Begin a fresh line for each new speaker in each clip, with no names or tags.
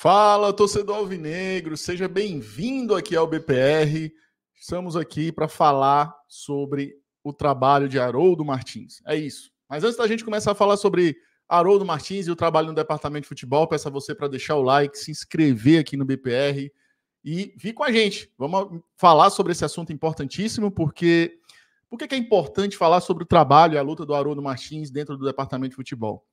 Fala, torcedor alvinegro, seja bem-vindo aqui ao BPR. Estamos aqui para falar sobre o trabalho de Haroldo Martins. É isso. Mas antes da gente começar a falar sobre Haroldo Martins e o trabalho no departamento de futebol, peço a você para deixar o like, se inscrever aqui no BPR e vir com a gente. Vamos falar sobre esse assunto importantíssimo, porque por que é importante falar sobre o trabalho e a luta do Haroldo Martins dentro do departamento de futebol?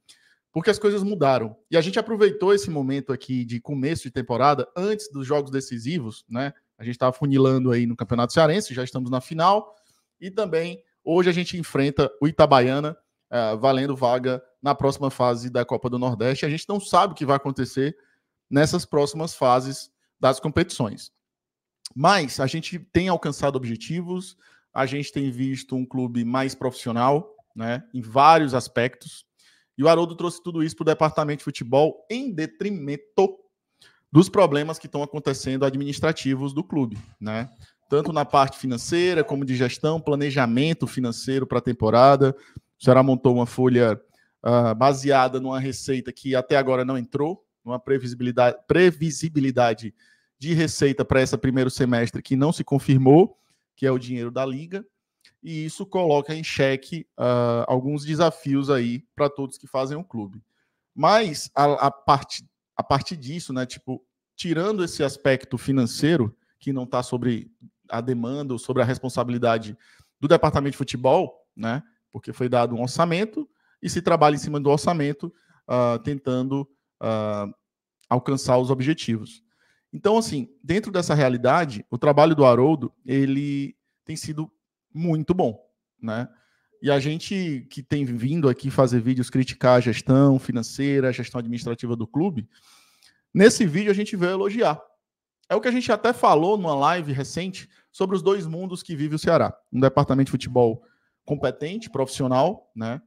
porque as coisas mudaram. E a gente aproveitou esse momento aqui de começo de temporada, antes dos jogos decisivos, né? A gente estava funilando aí no Campeonato Cearense, já estamos na final. E também hoje a gente enfrenta o Itabaiana, uh, valendo vaga na próxima fase da Copa do Nordeste. A gente não sabe o que vai acontecer nessas próximas fases das competições. Mas a gente tem alcançado objetivos, a gente tem visto um clube mais profissional, né, em vários aspectos. E o Haroldo trouxe tudo isso para o departamento de futebol em detrimento dos problemas que estão acontecendo administrativos do clube, né? Tanto na parte financeira, como de gestão, planejamento financeiro para a temporada. O Ceará montou uma folha uh, baseada numa receita que até agora não entrou, uma previsibilidade, previsibilidade de receita para esse primeiro semestre que não se confirmou, que é o dinheiro da Liga e isso coloca em xeque uh, alguns desafios aí para todos que fazem o clube. Mas a, a, parte, a partir disso, né, tipo, tirando esse aspecto financeiro, que não está sobre a demanda ou sobre a responsabilidade do departamento de futebol, né, porque foi dado um orçamento e se trabalha em cima do orçamento, uh, tentando uh, alcançar os objetivos. Então, assim, dentro dessa realidade, o trabalho do Haroldo, ele tem sido muito bom, né? E a gente que tem vindo aqui fazer vídeos criticar a gestão financeira, a gestão administrativa do clube, nesse vídeo a gente veio elogiar. É o que a gente até falou numa live recente sobre os dois mundos que vive o Ceará. Um departamento de futebol competente, profissional, né?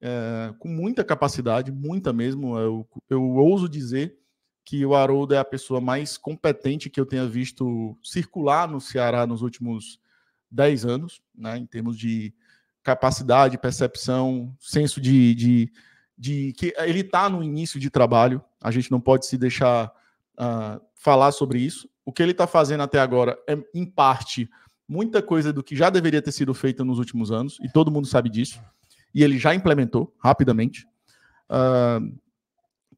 É, com muita capacidade, muita mesmo. É eu, eu ouso dizer que o Haroldo é a pessoa mais competente que eu tenha visto circular no Ceará nos últimos 10 anos, né, em termos de capacidade, percepção, senso de, de, de que ele está no início de trabalho, a gente não pode se deixar uh, falar sobre isso. O que ele está fazendo até agora é, em parte, muita coisa do que já deveria ter sido feita nos últimos anos, e todo mundo sabe disso, e ele já implementou rapidamente. Uh,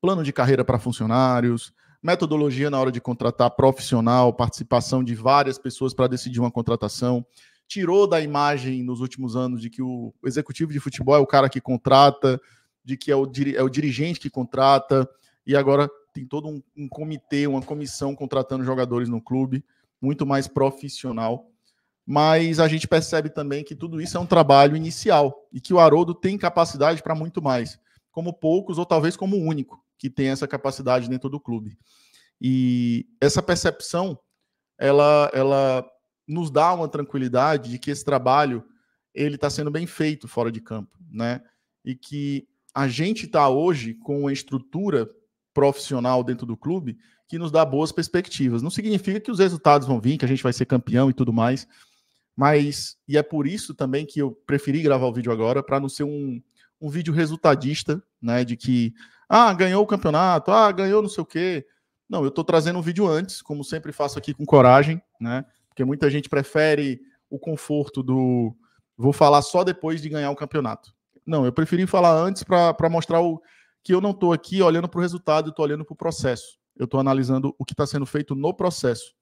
plano de carreira para funcionários, metodologia na hora de contratar profissional, participação de várias pessoas para decidir uma contratação, tirou da imagem nos últimos anos de que o executivo de futebol é o cara que contrata, de que é o, é o dirigente que contrata, e agora tem todo um, um comitê, uma comissão contratando jogadores no clube, muito mais profissional. Mas a gente percebe também que tudo isso é um trabalho inicial e que o Haroldo tem capacidade para muito mais, como poucos ou talvez como único que tem essa capacidade dentro do clube. E essa percepção, ela, ela nos dá uma tranquilidade de que esse trabalho ele está sendo bem feito fora de campo, né? E que a gente está hoje com uma estrutura profissional dentro do clube que nos dá boas perspectivas. Não significa que os resultados vão vir, que a gente vai ser campeão e tudo mais, mas e é por isso também que eu preferi gravar o vídeo agora para não ser um, um vídeo resultadista, né? De que ah, ganhou o campeonato, ah, ganhou não sei o quê. Não, eu estou trazendo um vídeo antes, como sempre faço aqui com coragem, né? Porque muita gente prefere o conforto do vou falar só depois de ganhar o campeonato. Não, eu preferi falar antes para mostrar o, que eu não estou aqui olhando para o resultado, eu estou olhando para o processo. Eu estou analisando o que está sendo feito no processo.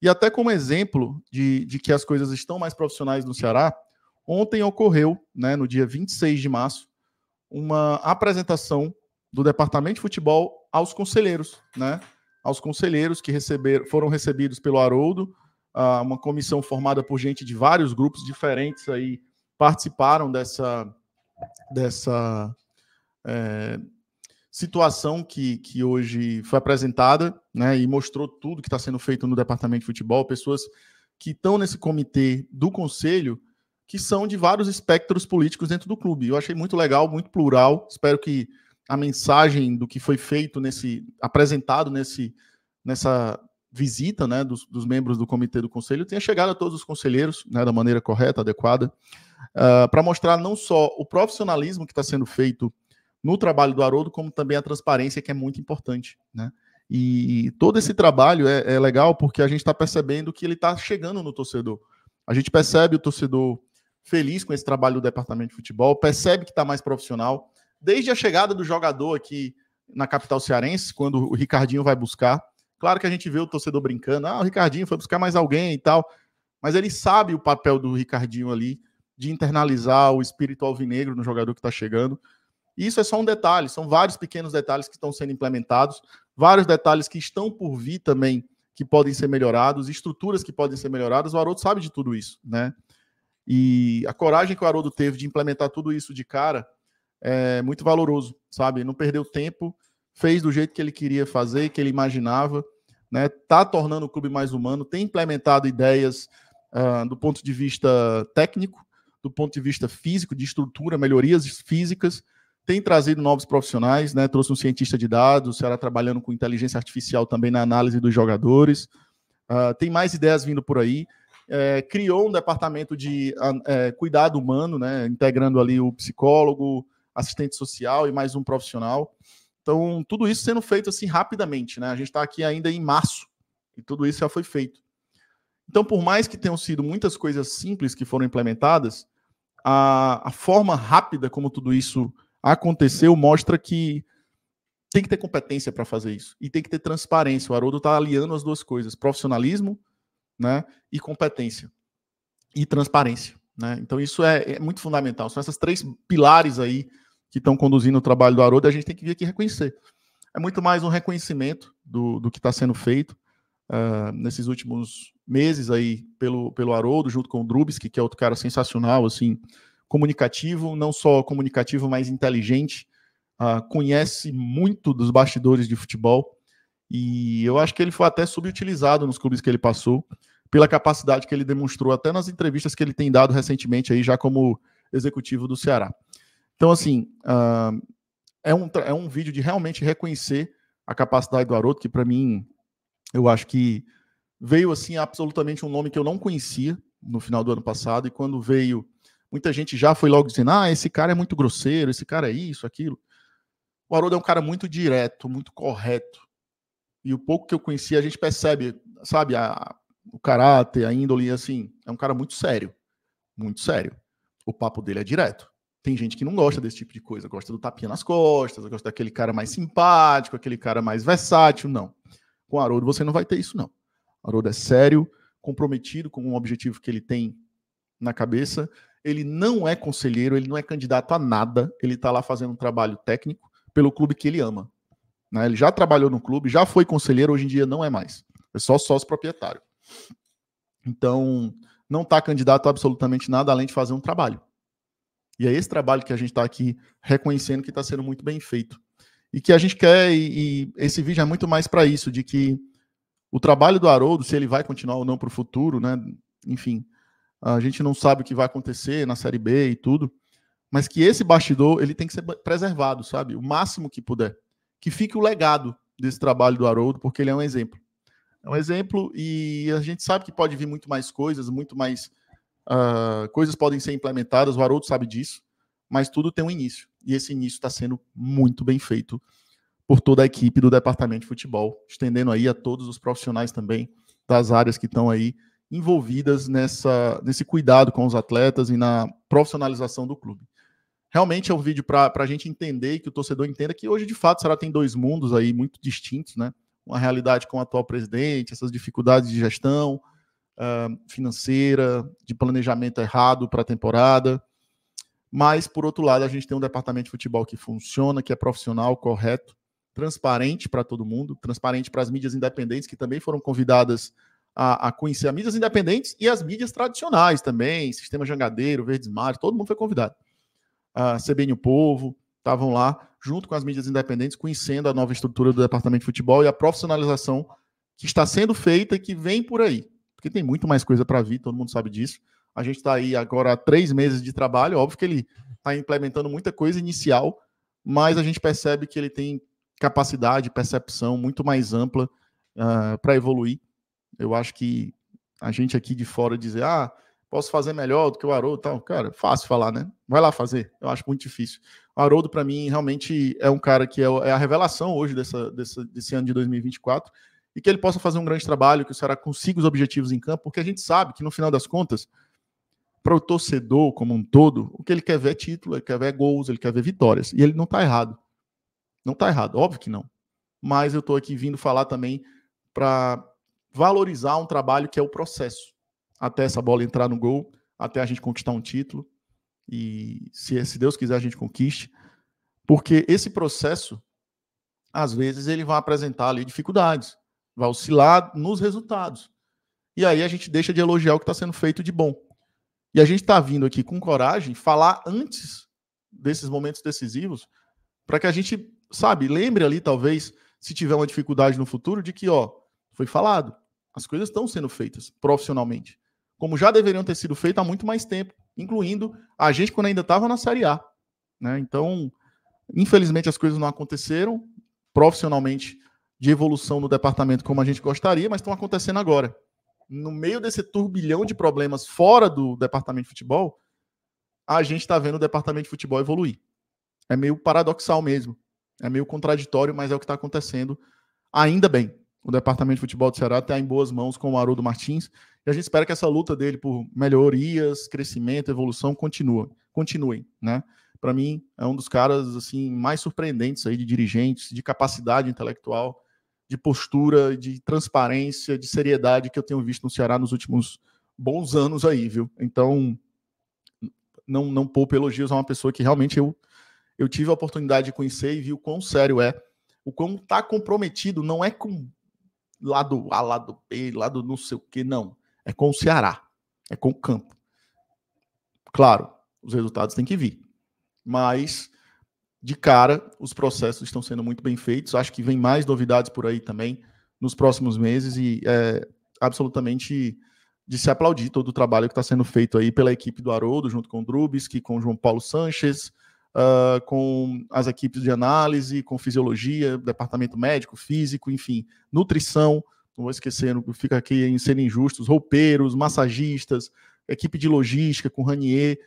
E até como exemplo de, de que as coisas estão mais profissionais no Ceará, ontem ocorreu, né, no dia 26 de março, uma apresentação do departamento de futebol aos conselheiros, né? Aos conselheiros que receberam foram recebidos pelo Haroldo, uh, uma comissão formada por gente de vários grupos diferentes aí participaram dessa dessa é, situação que, que hoje foi apresentada, né? E mostrou tudo que está sendo feito no departamento de futebol, pessoas que estão nesse comitê do conselho que são de vários espectros políticos dentro do clube. Eu achei muito legal, muito plural. Espero que a mensagem do que foi feito nesse apresentado nesse nessa visita né, dos, dos, membros do comitê do conselho tenha chegado a todos os conselheiros né, da maneira correta, adequada, uh, ah, para mostrar não só o profissionalismo que está sendo feito no trabalho do Haroldo, como também a transparência, que é muito importante. Né? E todo esse trabalho é, é legal porque a gente está percebendo que ele está chegando no torcedor. A gente percebe o torcedor feliz com esse trabalho do departamento de futebol, percebe que está mais profissional, desde a chegada do jogador aqui na capital cearense, quando o Ricardinho vai buscar. Claro que a gente vê o torcedor brincando, ah, o Ricardinho foi buscar mais alguém e tal, mas ele sabe o papel do Ricardinho ali de internalizar o espírito alvinegro no jogador que está chegando. E isso é só um detalhe, são vários pequenos detalhes que estão sendo implementados, vários detalhes que estão por vir também que podem ser melhorados, estruturas que podem ser melhoradas. O Haroldo sabe de tudo isso, né? E a coragem que o Haroldo teve de implementar tudo isso de cara é muito valoroso, sabe? Não perdeu tempo, fez do jeito que ele queria fazer, que ele imaginava, né? Tá tornando o clube mais humano, tem implementado ideias uh, do ponto de vista técnico, do ponto de vista físico, de estrutura, melhorias físicas, tem trazido novos profissionais, né? Trouxe um cientista de dados, será trabalhando com inteligência artificial também na análise dos jogadores. Uh, tem mais ideias vindo por aí. É, criou um departamento de ah, é, cuidado humano, né, integrando ali o psicólogo, assistente social e mais um profissional. Então, tudo isso sendo feito assim rapidamente, né? A gente está aqui ainda em março e tudo isso já foi feito. Então, por mais que tenham sido muitas coisas simples que foram implementadas, a, a forma rápida como tudo isso aconteceu mostra que tem que ter competência para fazer isso e tem que ter transparência. O Haroldo está aliando as duas coisas: profissionalismo né, e competência e transparência. Né? Então, isso é, é muito fundamental. São esses três pilares aí que estão conduzindo o trabalho do Haroldo, a gente tem que vir aqui reconhecer. É muito mais um reconhecimento do, do que está sendo feito uh, nesses últimos meses aí pelo, pelo Haroldo, junto com o Drubsky, que é outro cara sensacional, assim, comunicativo, não só comunicativo, mas inteligente, uh, conhece muito dos bastidores de futebol, e eu acho que ele foi até subutilizado nos clubes que ele passou, pela capacidade que ele demonstrou até nas entrevistas que ele tem dado recentemente aí já como executivo do Ceará. Então, assim, uh, é, um, é um vídeo de realmente reconhecer a capacidade do Haroldo, que para mim, eu acho que veio assim absolutamente um nome que eu não conhecia no final do ano passado, e quando veio, muita gente já foi logo dizendo: ah, esse cara é muito grosseiro, esse cara é isso, aquilo. O Haroldo é um cara muito direto, muito correto. E o pouco que eu conheci, a gente percebe, sabe, a, o caráter, a índole, assim, é um cara muito sério. Muito sério. O papo dele é direto. Tem gente que não gosta desse tipo de coisa, gosta do tapinha nas costas, gosta daquele cara mais simpático, aquele cara mais versátil. Não. Com o Haroldo você não vai ter isso, não. O Haroldo é sério, comprometido com um objetivo que ele tem na cabeça. Ele não é conselheiro, ele não é candidato a nada, ele está lá fazendo um trabalho técnico pelo clube que ele ama. Né? Ele já trabalhou no clube, já foi conselheiro, hoje em dia não é mais. É só sócio proprietário. Então, não está candidato a absolutamente nada além de fazer um trabalho. E é esse trabalho que a gente está aqui reconhecendo que está sendo muito bem feito. E que a gente quer, e, e esse vídeo é muito mais para isso, de que o trabalho do Haroldo, se ele vai continuar ou não para o futuro, né? Enfim, a gente não sabe o que vai acontecer na Série B e tudo, mas que esse bastidor ele tem que ser preservado, sabe? O máximo que puder. Que fique o legado desse trabalho do Haroldo, porque ele é um exemplo. É um exemplo e a gente sabe que pode vir muito mais coisas, muito mais uh, coisas podem ser implementadas, o Haroldo sabe disso, mas tudo tem um início. E esse início está sendo muito bem feito por toda a equipe do Departamento de Futebol, estendendo aí a todos os profissionais também das áreas que estão aí envolvidas nessa, nesse cuidado com os atletas e na profissionalização do clube. Realmente é um vídeo para a gente entender e que o torcedor entenda que hoje, de fato, será tem dois mundos aí muito distintos, né? Uma realidade com o atual presidente, essas dificuldades de gestão, uh, financeira, de planejamento errado para a temporada. Mas, por outro lado, a gente tem um departamento de futebol que funciona, que é profissional, correto, transparente para todo mundo, transparente para as mídias independentes, que também foram convidadas a, a conhecer as mídias independentes e as mídias tradicionais também, Sistema Jangadeiro, Verdes Mar, todo mundo foi convidado. A CBN O Povo, estavam lá, junto com as mídias independentes, conhecendo a nova estrutura do Departamento de Futebol e a profissionalização que está sendo feita e que vem por aí porque tem muito mais coisa para vir, todo mundo sabe disso. A gente está aí agora há três meses de trabalho, óbvio que ele está implementando muita coisa inicial, mas a gente percebe que ele tem capacidade, percepção muito mais ampla uh, ah, para evoluir. Eu acho que a gente aqui de fora dizer, ah, posso fazer melhor do que o Haroldo tal, cara, fácil falar, né? Vai lá fazer, eu acho muito difícil. O Haroldo, para mim, realmente é um cara que é, é, a revelação hoje dessa, dessa, desse ano de 2024 e que ele possa fazer um grande trabalho, que o Ceará consiga os objetivos em campo, porque a gente sabe que no final das contas, para o torcedor como um todo, o que ele quer ver é título, ele quer ver gols, ele quer ver vitórias. E ele não está errado. Não está errado, óbvio que não. Mas eu estou aqui vindo falar também para valorizar um trabalho que é o processo. Até essa bola entrar no gol, até a gente conquistar um título. E se, se Deus quiser, a gente conquiste. Porque esse processo, às vezes, ele vai apresentar ali dificuldades vai oscilar nos resultados. E aí a gente deixa de elogiar o que está sendo feito de bom. E a gente está vindo aqui com coragem falar antes desses momentos decisivos, para que a gente, sabe, lembre ali, talvez, se tiver uma dificuldade no futuro, de que, ó, foi falado, as coisas estão sendo feitas profissionalmente, como já deveriam ter sido feitas há muito mais tempo, incluindo a gente quando ainda estava na Série A. Né? Então, infelizmente, as coisas não aconteceram profissionalmente de evolução no departamento como a gente gostaria, mas estão acontecendo agora. No meio desse turbilhão de problemas fora do departamento de futebol, a gente está vendo o departamento de futebol evoluir. É meio paradoxal mesmo. É meio contraditório, mas é o que está acontecendo. Ainda bem, o departamento de futebol do Ceará está em boas mãos com o Haroldo Martins e a gente espera que essa luta dele por melhorias, crescimento, evolução continue, continuem, né? Para mim é um dos caras assim mais surpreendentes aí de dirigentes, de capacidade intelectual de postura, de transparência, de seriedade que eu tenho visto no Ceará nos últimos bons anos aí, viu? Então, não, não poupe elogios a uma pessoa que realmente eu, eu tive a oportunidade de conhecer e vi o quão sério é. O quão tá comprometido não é com lado A, lado B, lado não sei o que, não. É com o Ceará, é com o campo. Claro, os resultados têm que vir. Mas de cara, os processos estão sendo muito bem feitos. Acho que vem mais novidades por aí também nos próximos meses e é absolutamente de se aplaudir todo o trabalho que está sendo feito aí pela equipe do Haroldo, junto com o Drubski, com o João Paulo Sanches, uh, com as equipes de análise, com fisiologia, departamento médico, físico, enfim, nutrição, não vou esquecer, fica aqui em serem injustos, roupeiros, massagistas, equipe de logística com Ranier,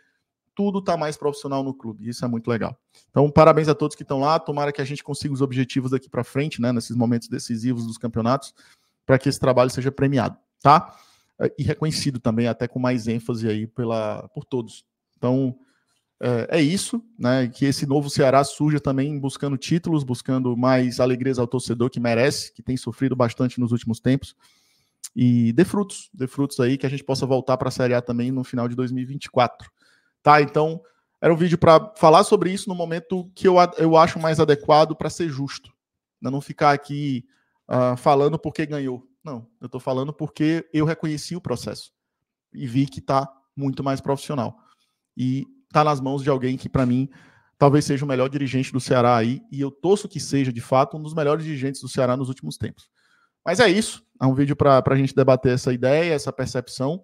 tudo está mais profissional no clube. Isso é muito legal. Então, parabéns a todos que estão lá. Tomara que a gente consiga os objetivos daqui para frente, né, nesses momentos decisivos dos campeonatos, para que esse trabalho seja premiado, tá? E reconhecido também, até com mais ênfase aí pela, por todos. Então, é, é isso, né? Que esse novo Ceará surja também buscando títulos, buscando mais alegrias ao torcedor que merece, que tem sofrido bastante nos últimos tempos e dê frutos, dê frutos aí que a gente possa voltar para a Série A também no final de 2024. Tá? Então, era um vídeo para falar sobre isso no momento que eu, eu acho mais adequado para ser justo. Né? Não ficar aqui uh, falando porque ganhou. Não, eu estou falando porque eu reconheci o processo e vi que está muito mais profissional. E está nas mãos de alguém que, para mim, talvez seja o melhor dirigente do Ceará aí, e eu torço que seja, de fato, um dos melhores dirigentes do Ceará nos últimos tempos. Mas é isso, é um vídeo para a gente debater essa ideia, essa percepção.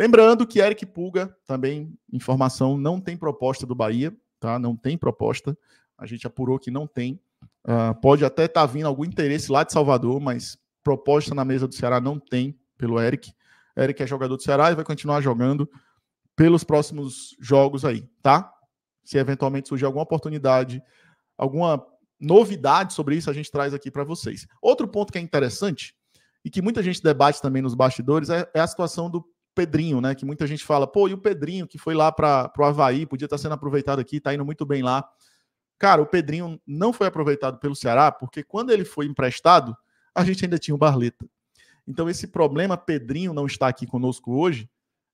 Lembrando que Eric Pulga, também informação, não tem proposta do Bahia, tá? Não tem proposta. A gente apurou que não tem. Uh, pode até estar tá vindo algum interesse lá de Salvador, mas proposta na mesa do Ceará não tem pelo Eric. Eric é jogador do Ceará e vai continuar jogando pelos próximos jogos aí, tá? Se eventualmente surgir alguma oportunidade, alguma novidade sobre isso, a gente traz aqui para vocês. Outro ponto que é interessante e que muita gente debate também nos bastidores é, é a situação do Pedrinho, né? Que muita gente fala, pô, e o Pedrinho que foi lá para o Havaí, podia estar tá sendo aproveitado aqui, está indo muito bem lá. Cara, o Pedrinho não foi aproveitado pelo Ceará, porque quando ele foi emprestado, a gente ainda tinha o Barleta. Então, esse problema, Pedrinho não está aqui conosco hoje,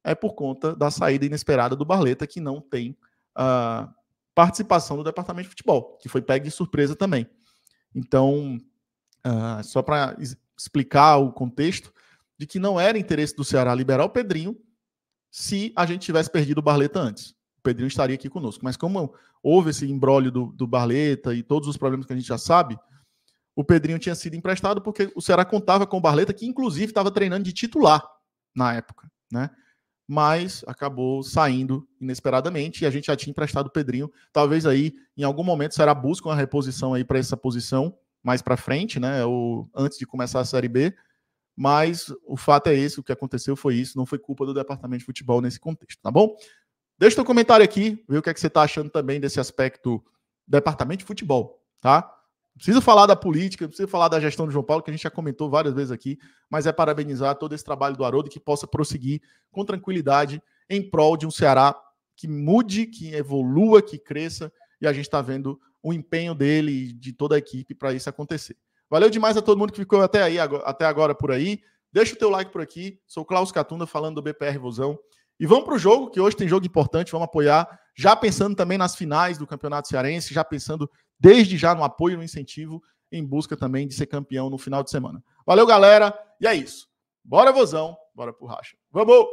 é por conta da saída inesperada do Barleta, que não tem uh, participação do departamento de futebol, que foi pego de surpresa também. Então, uh, só para explicar o contexto, de que não era interesse do Ceará liberar o Pedrinho se a gente tivesse perdido o Barleta antes. O Pedrinho estaria aqui conosco. Mas como houve esse embrólio do, do Barleta e todos os problemas que a gente já sabe, o Pedrinho tinha sido emprestado porque o Ceará contava com o Barleta, que inclusive estava treinando de titular na época, né? Mas acabou saindo inesperadamente e a gente já tinha emprestado o Pedrinho. Talvez aí, em algum momento, o Ceará busque uma reposição aí para essa posição mais para frente, né? Ou antes de começar a Série B mas o fato é esse, o que aconteceu foi isso, não foi culpa do departamento de futebol nesse contexto, tá bom? Deixa o comentário aqui, ver o que, é que você está achando também desse aspecto departamento de futebol, tá? Preciso falar da política, preciso falar da gestão do João Paulo, que a gente já comentou várias vezes aqui, mas é parabenizar todo esse trabalho do Haroldo que possa prosseguir com tranquilidade em prol de um Ceará que mude, que evolua, que cresça, e a gente está vendo o empenho dele e de toda a equipe para isso acontecer. Valeu demais a todo mundo que ficou até, aí, até agora por aí. Deixa o teu like por aqui. Sou Klaus Catunda falando do BPR Vozão. E vamos para o jogo, que hoje tem jogo importante, vamos apoiar, já pensando também nas finais do Campeonato Cearense, já pensando desde já no apoio, no incentivo, em busca também de ser campeão no final de semana. Valeu, galera, e é isso. Bora, Vozão, bora pro racha. Vamos!